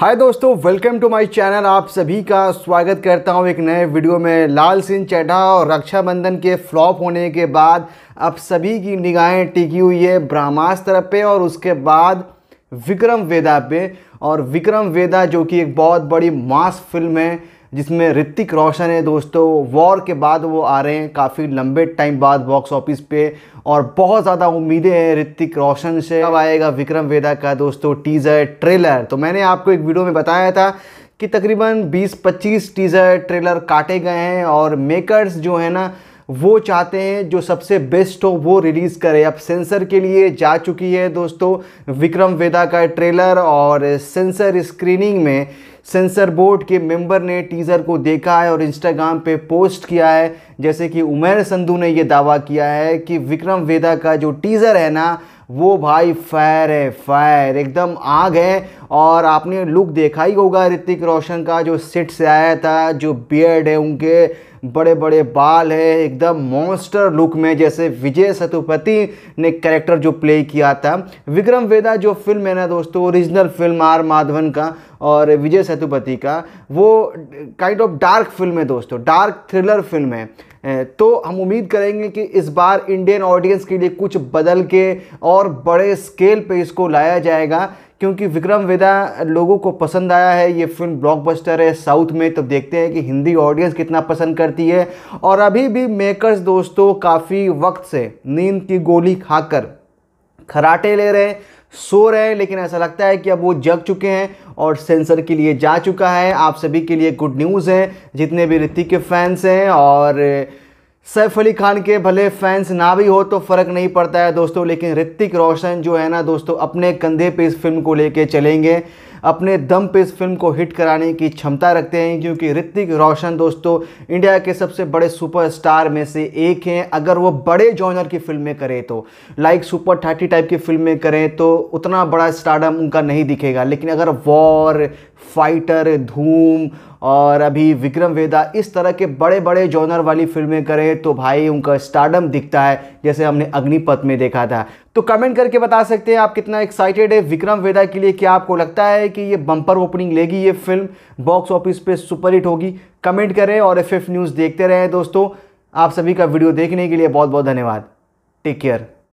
हाय दोस्तों welcome to my channel आप सभी का स्वागत करता हूं एक नए वीडियो में लाल सिंह चड्ढा और रक्षाबंधन के फ्लॉप होने के बाद अब सभी की निगाहें टिकी हुई है ब्रह्मास तरफ पे और उसके बाद विक्रम वेदा पे और विक्रम वेदा जो कि एक बहुत बड़ी मास फिल्म है जिसमें ऋतिक रोशन है दोस्तों वॉर के बाद वो आ रहे हैं काफ़ी लंबे टाइम बाद बॉक्स ऑफिस पे और बहुत ज़्यादा उम्मीदें हैं ऋतिक रोशन से अब आएगा विक्रम वेदा का दोस्तों टीज़र ट्रेलर तो मैंने आपको एक वीडियो में बताया था कि तकरीबन 20-25 टीज़र ट्रेलर काटे गए हैं और मेकर्स जो है ना वो चाहते हैं जो सबसे बेस्ट हो वो रिलीज़ करें अब सेंसर के लिए जा चुकी है दोस्तों विक्रम वेदा का ट्रेलर और सेंसर स्क्रीनिंग में सेंसर बोर्ड के मेंबर ने टीज़र को देखा है और इंस्टाग्राम पे पोस्ट किया है जैसे कि उमेर संधू ने ये दावा किया है कि विक्रम वेदा का जो टीज़र है ना वो भाई फायर है फायर एकदम आग है और आपने लुक देखा ही होगा ऋतिक रोशन का जो सिट से आया था जो बियर्ड है उनके बड़े बड़े बाल है एकदम मॉन्स्टर लुक में जैसे विजय सतुपति ने कैरेक्टर जो प्ले किया था विक्रम वेदा जो फिल्म है ना दोस्तों ओरिजिनल फिल्म आर माधवन का और विजय सेतुपति का वो काइंड ऑफ डार्क फिल्म है दोस्तों डार्क थ्रिलर फिल्म है तो हम उम्मीद करेंगे कि इस बार इंडियन ऑडियंस के लिए कुछ बदल के और बड़े स्केल पे इसको लाया जाएगा क्योंकि विक्रम वेदा लोगों को पसंद आया है ये फिल्म ब्लॉकबस्टर है साउथ में तो देखते हैं कि हिंदी ऑडियंस कितना पसंद करती है और अभी भी मेकर्स दोस्तों काफ़ी वक्त से नींद की गोली खाकर खराटे ले रहे हैं सो रहे हैं लेकिन ऐसा लगता है कि अब वो जग चुके हैं और सेंसर के लिए जा चुका है आप सभी के लिए गुड न्यूज़ है जितने भी ऋतिक के फैंस हैं और सैफ अली खान के भले फैंस ना भी हो तो फ़र्क नहीं पड़ता है दोस्तों लेकिन ऋतिक रोशन जो है ना दोस्तों अपने कंधे पे इस फिल्म को लेके चलेंगे अपने दम पे इस फिल्म को हिट कराने की क्षमता रखते हैं क्योंकि ऋतिक रोशन दोस्तों इंडिया के सबसे बड़े सुपरस्टार में से एक हैं अगर वो बड़े जॉनर की फिल्में करें तो लाइक सुपर थर्टी टाइप की फिल्में करें तो उतना बड़ा स्टारडम उनका नहीं दिखेगा लेकिन अगर वॉर फाइटर धूम और अभी विक्रम वेदा इस तरह के बड़े बड़े जॉनर वाली फिल्में करें तो भाई उनका स्टार्डम दिखता है जैसे हमने अग्निपथ में देखा था तो कमेंट करके बता सकते हैं आप कितना एक्साइटेड है विक्रम वेदा के लिए क्या आपको लगता है है कि ये बम्पर ओपनिंग लेगी ये फिल्म बॉक्स ऑफिस पे सुपरहिट होगी कमेंट करें और एफ न्यूज़ देखते रहें दोस्तों आप सभी का वीडियो देखने के लिए बहुत बहुत धन्यवाद टेक केयर